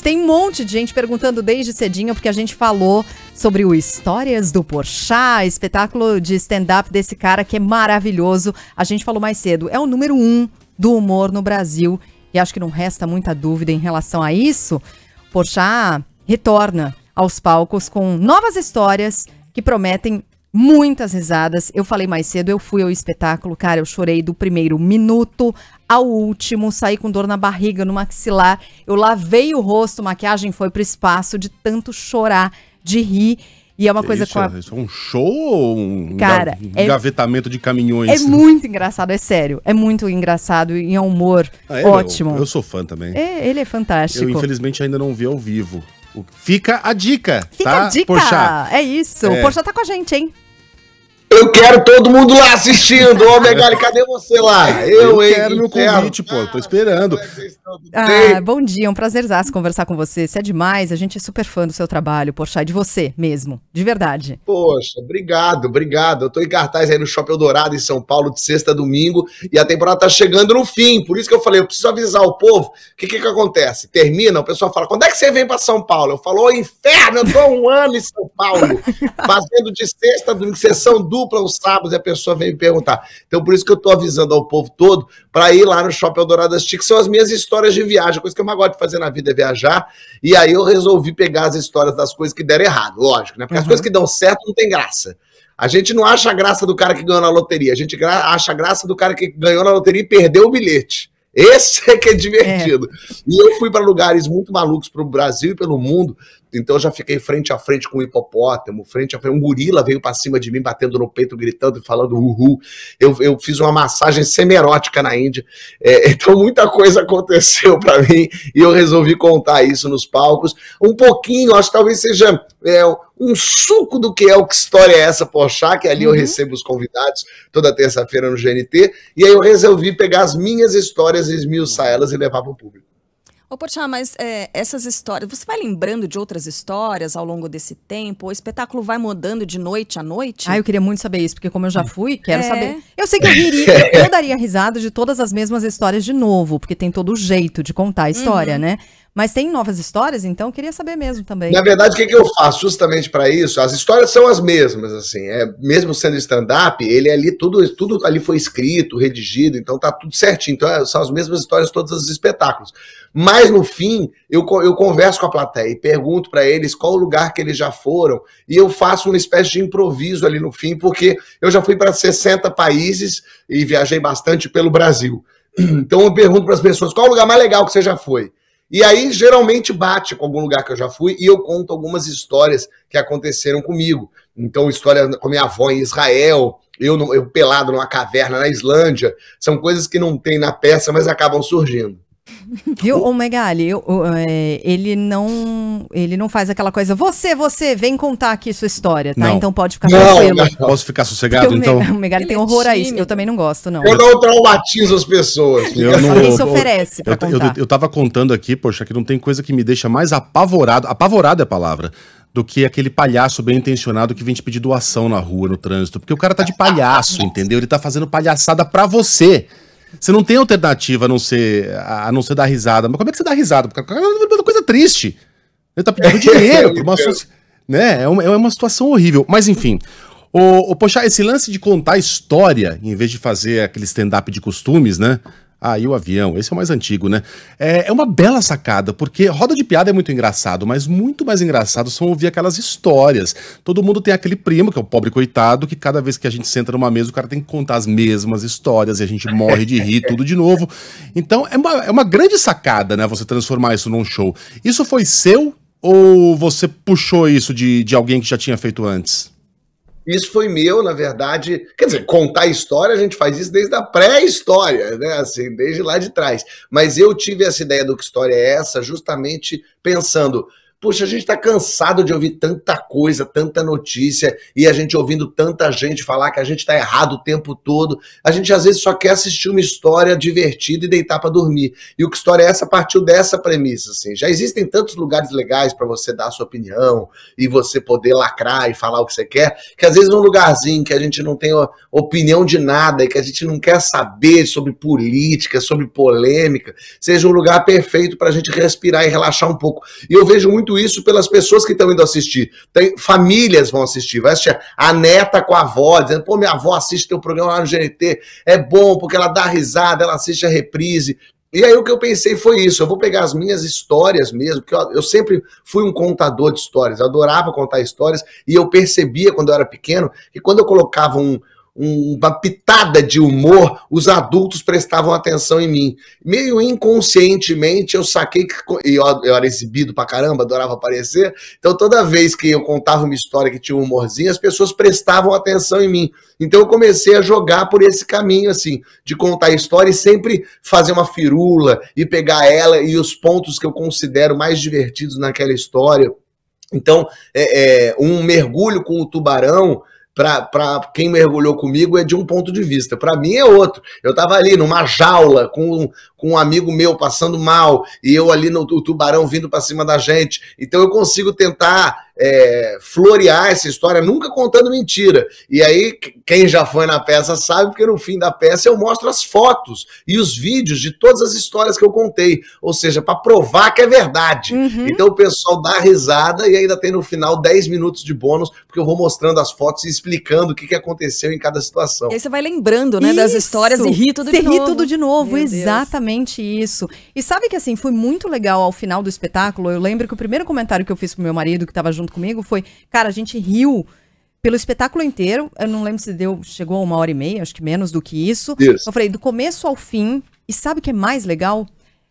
Tem um monte de gente perguntando desde cedinho, porque a gente falou sobre o Histórias do Porchá, espetáculo de stand-up desse cara que é maravilhoso. A gente falou mais cedo, é o número um do humor no Brasil. E acho que não resta muita dúvida em relação a isso. Porchá retorna aos palcos com novas histórias que prometem muitas risadas. Eu falei mais cedo, eu fui ao espetáculo, cara, eu chorei do primeiro minuto ao último, saí com dor na barriga, no maxilar. Eu lavei o rosto, maquiagem foi pro espaço de tanto chorar, de rir. E é uma coisa isso, com a... Isso é um show ou um, Cara, gavetamento é... de caminhões? É muito engraçado, é sério. É muito engraçado e é um humor ah, é, ótimo. Meu, eu sou fã também. É, ele é fantástico. Eu, infelizmente, ainda não vi ao vivo. Fica a dica. Fica tá, a dica. Porchat? É isso. É. O Porchat tá com a gente, hein? Eu quero todo mundo lá assistindo. Ô, Megali, cadê você lá? Eu, eu quero meu convite, pô. Tô esperando. É ah, bom dia, um prazerzaço conversar com você. Você é demais, a gente é super fã do seu trabalho, E de você mesmo, de verdade. Poxa, obrigado, obrigado. Eu tô em cartaz aí no Shopping Dourado, em São Paulo, de sexta a domingo, e a temporada tá chegando no fim. Por isso que eu falei, eu preciso avisar o povo. O que que, que acontece? Termina, o pessoal fala, quando é que você vem para São Paulo? Eu falo, ô inferno, eu tô um ano em São Paulo, fazendo de sexta a domingo, sessão dura para aos sábados e a pessoa vem me perguntar. Então, por isso que eu estou avisando ao povo todo para ir lá no Shopping Eldorado assistir, que são as minhas histórias de viagem. coisa que eu mais gosto de fazer na vida é viajar. E aí eu resolvi pegar as histórias das coisas que deram errado, lógico, né? Porque uhum. as coisas que dão certo não tem graça. A gente não acha a graça do cara que ganhou na loteria, a gente acha a graça do cara que ganhou na loteria e perdeu o bilhete. Esse é que é divertido. É. E eu fui para lugares muito malucos para o Brasil e pelo mundo. Então eu já fiquei frente a frente com um hipopótamo, frente a frente. Um gorila veio para cima de mim, batendo no peito, gritando e falando uhul. Eu, eu fiz uma massagem semerótica na Índia. É, então muita coisa aconteceu para mim e eu resolvi contar isso nos palcos. Um pouquinho, acho que talvez seja é, um suco do que é o Que História é essa, Pochá, que ali uhum. eu recebo os convidados toda terça-feira no GNT, e aí eu resolvi pegar as minhas histórias, e esmiuçar uhum. elas e levar para o público. Ô, Porchat, mas é, essas histórias, você vai lembrando de outras histórias ao longo desse tempo? O espetáculo vai mudando de noite a noite? Ah, eu queria muito saber isso, porque como eu já é. fui, quero é. saber. Eu sei que eu riria, eu daria risada de todas as mesmas histórias de novo, porque tem todo o jeito de contar a história, uhum. né? Mas tem novas histórias, então queria saber mesmo também. Na verdade, o que, que eu faço justamente para isso? As histórias são as mesmas, assim. É, mesmo sendo stand-up, ele é ali, tudo, tudo ali foi escrito, redigido, então tá tudo certinho. Então é, são as mesmas histórias todos os espetáculos. Mas no fim, eu, eu converso com a plateia e pergunto para eles qual o lugar que eles já foram, e eu faço uma espécie de improviso ali no fim, porque eu já fui para 60 países e viajei bastante pelo Brasil. Então eu pergunto para as pessoas qual o lugar mais legal que você já foi. E aí geralmente bate com algum lugar que eu já fui e eu conto algumas histórias que aconteceram comigo. Então, história com minha avó em Israel, eu, eu pelado numa caverna na Islândia, são coisas que não tem na peça, mas acabam surgindo. Viu? O, o Megali, eu, é, ele não ele não faz aquela coisa, você, você, vem contar aqui sua história, tá? Não. Então pode ficar não, tranquilo. Não, não. Posso ficar sossegado, então? O Megali, tem é horror a isso, eu também não gosto, não. Eu não traumatizo as pessoas. Eu não, Alguém se oferece eu, eu, eu, eu tava contando aqui, poxa, que não tem coisa que me deixa mais apavorado, apavorado é a palavra, do que aquele palhaço bem intencionado que vem te pedir doação na rua, no trânsito. Porque o cara tá de palhaço, entendeu? Ele tá fazendo palhaçada pra você. Você não tem alternativa a não ser, a não ser dar risada. Mas como é que você dá risada? Porque é uma é coisa triste. Ele tá pedindo dinheiro pra uma né? é, uma, é uma situação horrível. Mas enfim. O, o, poxa, esse lance de contar história, em vez de fazer aquele stand-up de costumes, né? Ah, e o avião? Esse é o mais antigo, né? É, é uma bela sacada, porque roda de piada é muito engraçado, mas muito mais engraçado são ouvir aquelas histórias. Todo mundo tem aquele primo, que é o pobre coitado, que cada vez que a gente senta numa mesa, o cara tem que contar as mesmas histórias e a gente morre de rir tudo de novo. Então é uma, é uma grande sacada, né? Você transformar isso num show. Isso foi seu ou você puxou isso de, de alguém que já tinha feito antes? Isso foi meu, na verdade. Quer dizer, contar história, a gente faz isso desde a pré-história, né? Assim, desde lá de trás. Mas eu tive essa ideia do que história é essa, justamente pensando Poxa, a gente está cansado de ouvir tanta coisa, tanta notícia, e a gente ouvindo tanta gente falar que a gente está errado o tempo todo. A gente às vezes só quer assistir uma história divertida e deitar para dormir. E o que história é essa partiu dessa premissa, assim. Já existem tantos lugares legais para você dar a sua opinião e você poder lacrar e falar o que você quer, que às vezes um lugarzinho que a gente não tem opinião de nada e que a gente não quer saber sobre política, sobre polêmica, seja um lugar perfeito para a gente respirar e relaxar um pouco. E eu vejo muito muito isso pelas pessoas que estão indo assistir. Tem, famílias vão assistir, vai assistir a neta com a avó, dizendo, pô, minha avó assiste teu programa lá no GNT, é bom, porque ela dá risada, ela assiste a reprise. E aí o que eu pensei foi isso, eu vou pegar as minhas histórias mesmo, porque eu, eu, sempre fui um contador de histórias, eu adorava contar histórias, e eu percebia quando eu era pequeno que quando eu colocava um, uma pitada de humor, os adultos prestavam atenção em mim. Meio inconscientemente eu saquei que eu, eu era exibido pra caramba, adorava aparecer. Então toda vez que eu contava uma história que tinha um humorzinho, as pessoas prestavam atenção em mim. Então eu comecei a jogar por esse caminho assim, de contar a história e sempre fazer uma firula e pegar ela e os pontos que eu considero mais divertidos naquela história. Então, é, é, um mergulho com o tubarão para quem mergulhou comigo é de um ponto de vista, para mim é outro. Eu estava ali numa jaula com, com um amigo meu passando mal e eu ali no o tubarão vindo para cima da gente. Então eu consigo tentar é, florear essa história, nunca contando mentira. E aí, quem já foi na peça sabe, porque no fim da peça eu mostro as fotos e os vídeos de todas as histórias que eu contei. Ou seja, para provar que é verdade. Uhum. Então o pessoal dá risada e ainda tem no final 10 minutos de bônus, porque eu vou mostrando as fotos e explicando o que, que aconteceu em cada situação. E aí você vai lembrando, né, das histórias e ri tudo você de novo. ri tudo de novo, Meu exatamente Deus. isso. E sabe que assim, foi muito legal ao final do espetáculo. Eu lembro que o primeiro comentário que eu fiz pro meu marido, que tava junto junto comigo foi, cara, a gente riu pelo espetáculo inteiro. Eu não lembro se deu, chegou a uma hora e meia, acho que menos do que isso. isso. Eu falei, do começo ao fim. E sabe o que é mais legal?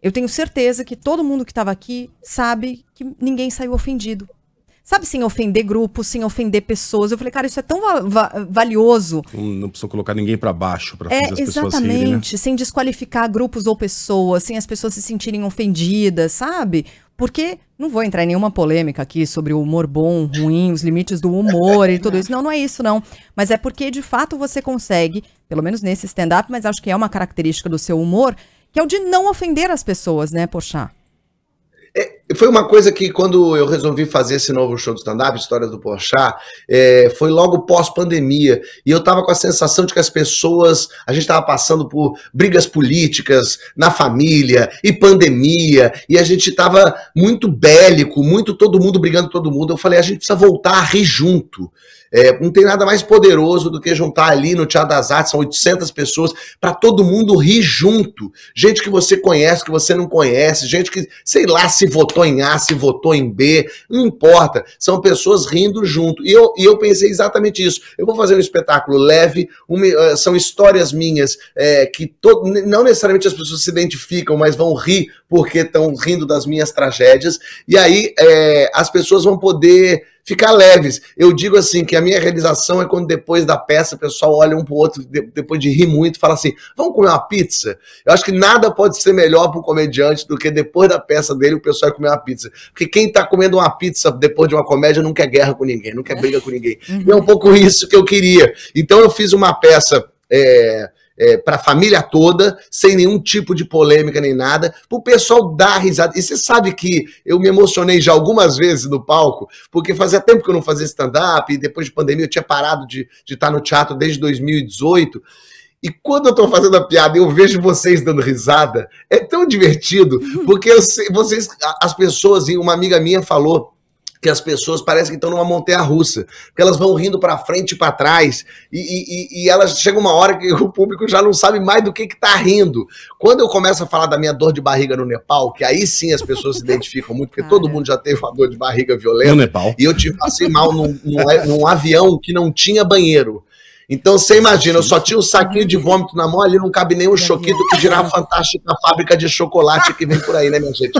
Eu tenho certeza que todo mundo que estava aqui sabe que ninguém saiu ofendido. Sabe, sem ofender grupos, sem ofender pessoas. Eu falei, cara, isso é tão va va valioso. Não, não precisa colocar ninguém para baixo para é, fazer as pessoas né? Exatamente, né? sem desqualificar grupos ou pessoas, sem as pessoas se sentirem ofendidas, sabe? Porque não vou entrar em nenhuma polêmica aqui sobre o humor bom, ruim, os limites do humor e tudo isso. Não, não é isso, não. Mas é porque, de fato, você consegue, pelo menos nesse stand-up, mas acho que é uma característica do seu humor, que é o de não ofender as pessoas, né, Poxa? É, foi uma coisa que quando eu resolvi fazer esse novo show do stand-up, Histórias do Porchat, é, foi logo pós-pandemia, e eu tava com a sensação de que as pessoas, a gente tava passando por brigas políticas na família, e pandemia, e a gente tava muito bélico, muito todo mundo brigando todo mundo, eu falei, a gente precisa voltar a rir junto. É, não tem nada mais poderoso do que juntar ali no Teatro das Artes, são 800 pessoas, para todo mundo rir junto. Gente que você conhece, que você não conhece, gente que, sei lá, se votou em A, se votou em B, não importa. São pessoas rindo junto. E eu, e eu pensei exatamente isso. Eu vou fazer um espetáculo leve, uma, eh, são histórias minhas é, que todo, não necessariamente as pessoas se identificam, mas vão rir porque estão rindo das minhas tragédias. E aí é, as pessoas vão poder ficar leves. Eu digo assim que a minha realização é quando depois da peça o pessoal olha um pro outro, depois de rir muito, fala assim: vamos comer uma pizza? Eu acho que nada pode ser melhor para o comediante do que depois da peça dele o pessoal comer uma pizza. Porque quem está comendo uma pizza depois de uma comédia não quer guerra com ninguém, não quer briga com ninguém. Uhum. E é um pouco isso que eu queria. Então eu fiz uma peça. É, é, para a família toda, sem nenhum tipo de polêmica nem nada, para o pessoal dar risada. E você sabe que eu me emocionei já algumas vezes no palco, porque fazia tempo que eu não fazia stand-up, e depois de pandemia eu tinha parado de estar tá no teatro desde 2018. E quando eu estou fazendo a piada eu vejo vocês dando risada, é tão divertido, uhum. porque sei, vocês, as pessoas, uma amiga minha falou, que as pessoas parecem que estão numa montanha russa, porque elas vão rindo para frente e para trás, e, e, e, elas chega uma hora que o público já não sabe mais do que está rindo. Quando eu começo a falar da minha dor de barriga no Nepal, que aí sim as pessoas se identificam muito, porque Cara. todo mundo já teve uma dor de barriga violenta. No Nepal. E eu tive, passei mal num, num, num avião que não tinha banheiro. Então você imagina, eu só tinha um saquinho de vômito na mão, ali não cabe nem um choquito que girar a fantástica fábrica de chocolate que vem por aí, né, minha gente?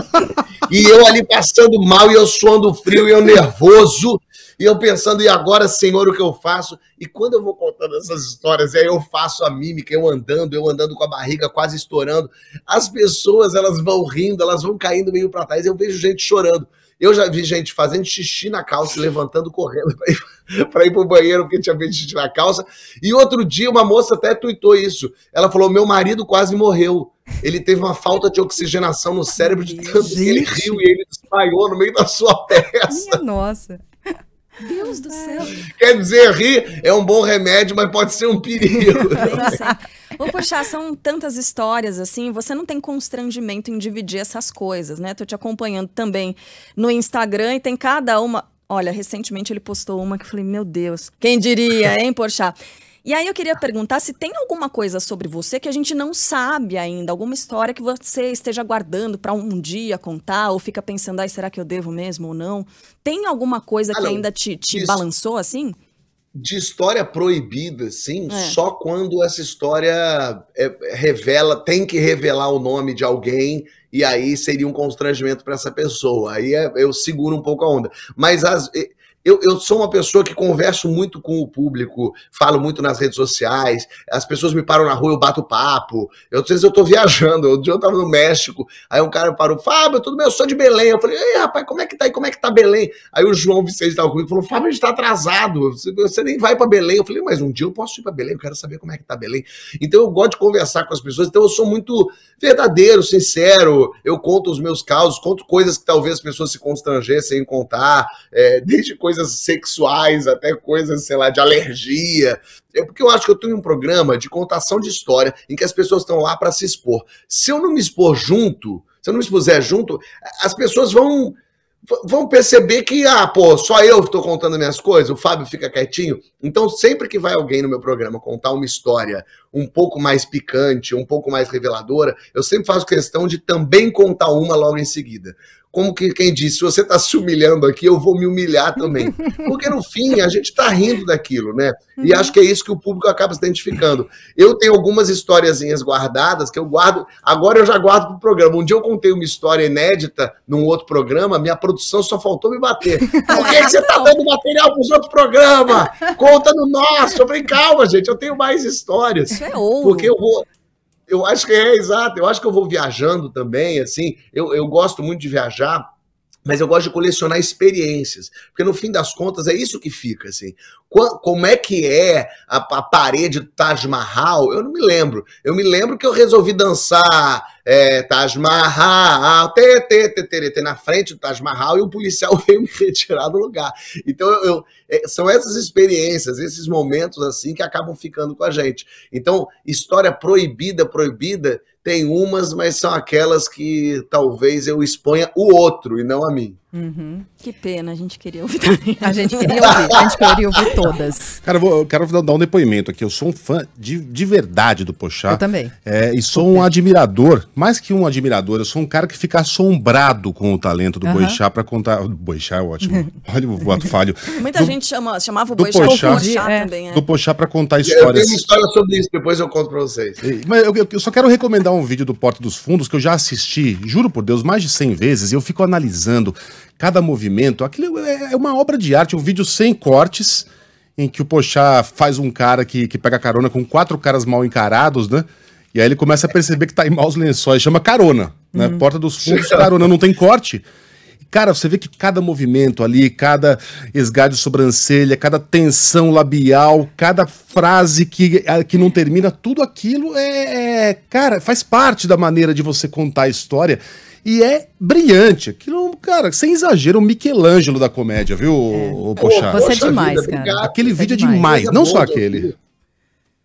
E eu ali passando mal, e eu suando frio, e eu nervoso, e eu pensando, e agora, senhor, o que eu faço? E quando eu vou contando essas histórias, aí eu faço a mímica, eu andando, eu andando com a barriga quase estourando, as pessoas, elas vão rindo, elas vão caindo meio para trás, eu vejo gente chorando. Eu já vi gente fazendo xixi na calça, levantando, correndo para ir, para ir pro banheiro porque tinha feito xixi na calça. E outro dia uma moça até tuitou isso. Ela falou: meu marido quase morreu. Ele teve uma falta de oxigenação no cérebro de tanto que ele riu e ele desmaiou no meio da sua peça. Minha nossa. Deus do céu. Quer dizer, rir é um bom remédio, mas pode ser um perigo. Ô, puxa, são tantas histórias, assim, você não tem constrangimento em dividir essas coisas, né? Tô te acompanhando também no Instagram e tem cada uma. Olha, recentemente ele postou uma que eu falei, meu Deus, quem diria, hein, poxa? E aí eu queria perguntar se tem alguma coisa sobre você que a gente não sabe ainda, alguma história que você esteja guardando para um dia contar, ou fica pensando, ai, será que eu devo mesmo ou não? Tem alguma coisa ah, que ainda te, te balançou assim? de história proibida, sim, é. só quando essa história é, revela, tem que revelar o nome de alguém e aí seria um constrangimento para essa pessoa. Aí é, eu seguro um pouco a onda. Mas as, eu, eu, sou uma pessoa que converso muito com o público, falo muito nas redes sociais, as pessoas me param na rua, eu bato papo. Eu, às vezes eu tô viajando, outro dia eu tava no México, aí um cara parou, Fábio, tudo bem, eu sou de Belém. Eu falei, ei, rapaz, como é que tá aí? Como é que tá Belém? Aí o João Vicente tava comigo, falou, Fábio, a gente tá atrasado, você, nem vai para Belém. Eu falei, mas um dia eu posso ir para Belém, eu quero saber como é que tá Belém. Então eu gosto de conversar com as pessoas, então eu sou muito verdadeiro, sincero, eu conto os meus causos, conto coisas que talvez as pessoas se constrangessem em contar, é, desde coisas coisas sexuais, até coisas, sei lá, de alergia. É porque eu acho que eu tenho um programa de contação de história em que as pessoas estão lá para se expor. Se eu não me expor junto, se eu não me expuser junto, as pessoas vão vão perceber que, ah, pô, só eu estou contando minhas coisas, o Fábio fica quietinho. Então, sempre que vai alguém no meu programa contar uma história um pouco mais picante, um pouco mais reveladora, eu sempre faço questão de também contar uma logo em seguida como que quem disse, se você está se humilhando aqui, eu vou me humilhar também. Porque no fim a gente está rindo daquilo, né? E uhum. acho que é isso que o público acaba se identificando. Eu tenho algumas historiazinhas guardadas que eu guardo. Agora eu já guardo para o programa. Um dia eu contei uma história inédita num outro programa, minha produção só faltou me bater. Por que, que você está dando material para os outros programas? Conta no nosso. Eu falei, calma, gente, eu tenho mais histórias. Isso é ouro. Porque eu vou eu acho que é, exato. Eu acho que eu vou viajando também, assim. Eu, eu gosto muito de viajar, mas eu gosto de colecionar experiências. Porque no fim das contas é isso que fica, assim. Como é que é a, a parede do Taj Mahal? Eu não me lembro. Eu me lembro que eu resolvi dançar é, Taj Mahal, tê, tê, tê, tê, na frente do Taj Mahal e o policial veio me retirar do lugar. Então, eu, é, são essas experiências, esses momentos assim que acabam ficando com a gente. Então, história proibida, proibida, tem umas, mas são aquelas que talvez eu exponha o outro e não a mim. Uhum. Que pena, a gente queria ouvir também. A gente queria ouvir, a gente queria ouvir todas. Cara, eu, quero dar um depoimento aqui. Eu sou um fã de, de verdade do Pochá. Eu também. É, e sou um admirador, mais que um admirador, eu sou um cara que fica assombrado com o talento do uhum. Boixá para contar. Boixá é ótimo. Olha o voto falho. Muita do, gente chama, chamava o Boixá, do Pochá, Pochá é. também. É. Do Pochá para contar histórias. Eu tenho uma história sobre isso, depois eu conto para vocês. E, mas eu, eu, só quero recomendar um vídeo do Porta dos Fundos que eu já assisti, juro por Deus, mais de 100 vezes. E eu fico analisando cada movimento. Aquilo é, é uma obra de arte, um vídeo sem cortes, em que o Pochá faz um cara que, que pega carona com quatro caras mal encarados, né? E aí ele começa a perceber que tá em maus lençóis, chama carona, né? Uhum. Porta dos fundos, carona, não tem corte. Cara, você vê que cada movimento ali, cada esgado de sobrancelha, cada tensão labial, cada frase que, que não termina, tudo aquilo é, é. Cara, faz parte da maneira de você contar a história. E é brilhante. Aquilo, cara, sem exagero, o Michelangelo da comédia, viu, é. Poxa? Você é demais, vida, cara. Aquele Você é vídeo é demais, demais. não só aquele.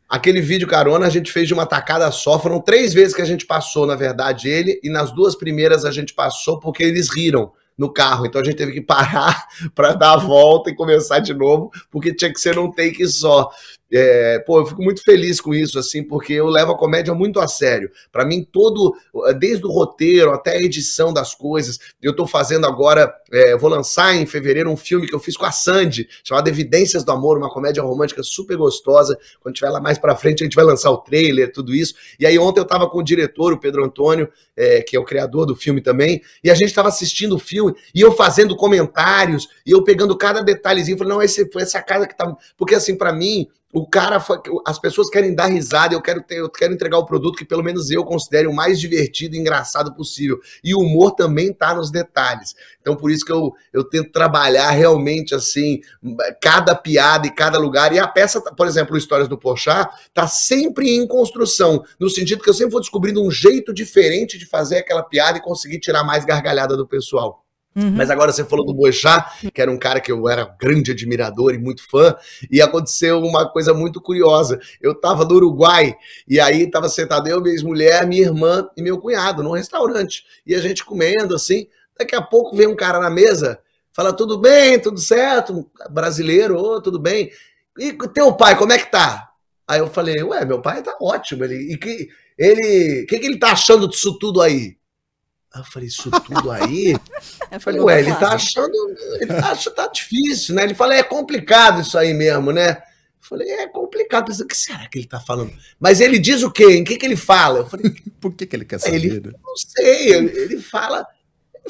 Aquele vídeo carona a gente fez de uma tacada só. Foram três vezes que a gente passou, na verdade, ele, e nas duas primeiras a gente passou porque eles riram no carro. Então a gente teve que parar para dar a volta e começar de novo, porque tinha que ser um take só. É, pô, eu fico muito feliz com isso, assim, porque eu levo a comédia muito a sério. Para mim, todo, desde o roteiro até a edição das coisas, eu estou fazendo agora, é, vou lançar em fevereiro um filme que eu fiz com a Sandy, chamado Evidências do Amor, uma comédia romântica super gostosa. Quando tiver lá mais para frente, a gente vai lançar o trailer, tudo isso. E aí, ontem eu estava com o diretor, o Pedro Antônio, é, que é o criador do filme também, e a gente estava assistindo o filme, e eu fazendo comentários, e eu pegando cada detalhezinho, Falei, não, esse, essa casa que tá. Porque, assim, para mim, o cara, as pessoas querem dar risada, eu quero, ter, eu quero entregar o produto que pelo menos eu considere o mais divertido e engraçado possível. E o humor também está nos detalhes. Então por isso que eu, eu tento trabalhar realmente assim, cada piada e cada lugar. E a peça, tá, por exemplo, Histórias do pochá, tá sempre em construção, no sentido que eu sempre vou descobrindo um jeito diferente de fazer aquela piada e conseguir tirar mais gargalhada do pessoal. Uhum. Mas agora você falou do Bojá, que era um cara que eu era grande admirador e muito fã, e aconteceu uma coisa muito curiosa. Eu estava no Uruguai, e aí estava sentado eu, minha mulher minha irmã e meu cunhado num restaurante, e a gente comendo assim. Daqui a pouco vem um cara na mesa, fala: tudo bem, tudo certo, brasileiro, oh, tudo bem. E teu pai, como é que tá? Aí eu falei: ué, meu pai tá ótimo. Ele, e que, ele, o que, que ele tá achando disso tudo aí? Aí eu falei, isso tudo aí? Eu falei, ué, ele tá achando, ele tá achando tá difícil, né? Ele fala, é complicado isso aí mesmo, né? Eu falei, é complicado. Pensei, o que será que ele tá falando? Mas ele diz o quê? Em que, que ele fala? Eu falei, por que, que ele quer saber? Ele, não sei, ele fala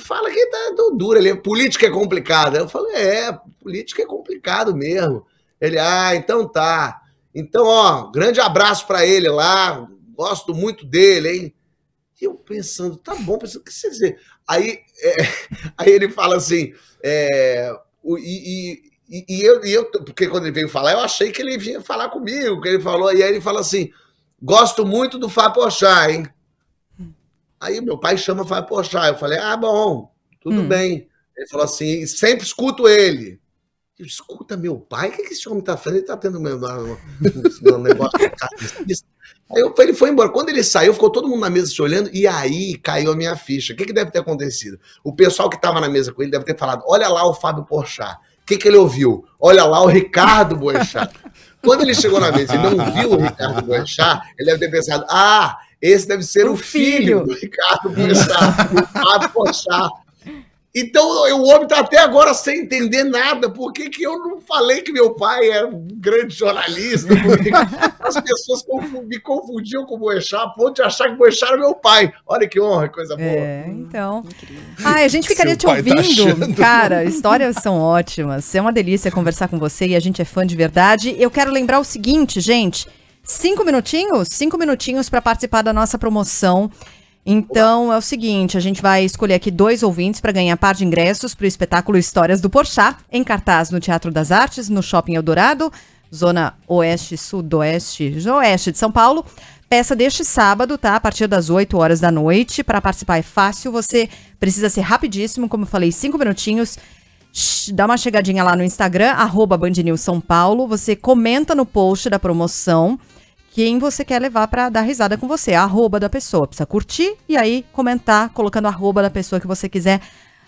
fala que tá dura. Ele, política é complicada. Eu falei, é, política é complicado mesmo. Ele, ah, então tá. Então, ó, grande abraço para ele lá. Gosto muito dele, hein? E eu pensando, tá bom, pensando, o que você dizer? Aí, é, aí ele fala assim, é, o, e, e, e, eu, e eu, porque quando ele veio falar, eu achei que ele vinha falar comigo, que ele falou, e aí ele fala assim, gosto muito do Fábio Pochá, hein? Aí meu pai chama Fábio Pochá, eu falei, ah, bom, tudo hum. bem. Ele falou assim, sempre escuto ele escuta meu pai, o que, é que esse homem está fazendo? Ele está tendo meu, meu negócio. Aí eu, ele foi embora. Quando ele saiu, ficou todo mundo na mesa se olhando, e aí caiu a minha ficha. O que, que deve ter acontecido? O pessoal que estava na mesa com ele deve ter falado: olha lá o Fábio Porchat. O que, que ele ouviu? Olha lá o Ricardo Boechat. Quando ele chegou na mesa e não viu o Ricardo Boechat, ele deve ter pensado: ah, esse deve ser o, o filho. filho. do Ricardo Boechat, o Fábio Porchat. Então o homem está até agora sem entender nada. Por que, que eu não falei que meu pai era um grande jornalista? as pessoas me confundiam com o Boechat a ponto de achar que o Boechat era meu pai. Olha que honra, coisa boa. É, então. Ah, a gente ficaria Seu te tá ouvindo. Tá Cara, histórias são ótimas. É uma delícia conversar com você e a gente é fã de verdade. Eu quero lembrar o seguinte, gente. Cinco minutinhos? Cinco minutinhos para participar da nossa promoção então é o seguinte, a gente vai escolher aqui dois ouvintes para ganhar par de ingressos para o espetáculo Histórias do Porchat, em cartaz no Teatro das Artes, no Shopping Eldorado, Zona Oeste, Sudoeste, Oeste de São Paulo. Peça deste sábado, tá? A partir das 8 horas da noite. Para participar é fácil, você precisa ser rapidíssimo, como eu falei, cinco minutinhos. Dá uma chegadinha lá no Instagram, arroba Você comenta no post da promoção quem você quer levar para dar risada com você, a arroba da pessoa. Precisa curtir e aí comentar, colocando a arroba da pessoa que você quiser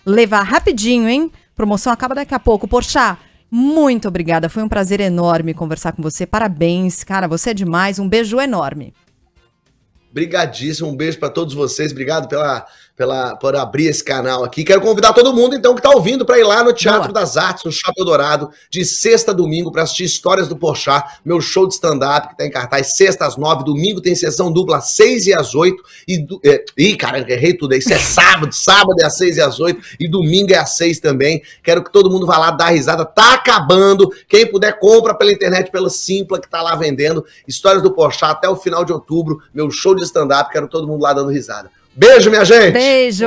levar rapidinho, hein? Promoção acaba daqui a pouco. Porchá, muito obrigada. Foi um prazer enorme conversar com você. Parabéns, cara. Você é demais. Um beijo enorme. Brigadíssimo. Um beijo para todos vocês. Obrigado pela pela, por abrir esse canal aqui. Quero convidar todo mundo, então, que está ouvindo para ir lá no Teatro Boa. das Artes, no Chapéu Dourado, de sexta a domingo, para assistir Histórias do Porchat, meu show de stand-up, que está em cartaz sexta às nove, domingo tem sessão dupla às seis e às oito. E do... É, ih, caramba, errei tudo aí. Isso é sábado, sábado é às seis e às oito, e domingo é às seis também. Quero que todo mundo vá lá dar risada. Tá acabando. Quem puder, compra pela internet, pela Simpla, que está lá vendendo. Histórias do Porchat até o final de outubro, meu show de stand-up. Quero todo mundo lá dando risada. Beijo, minha gente. Beijo.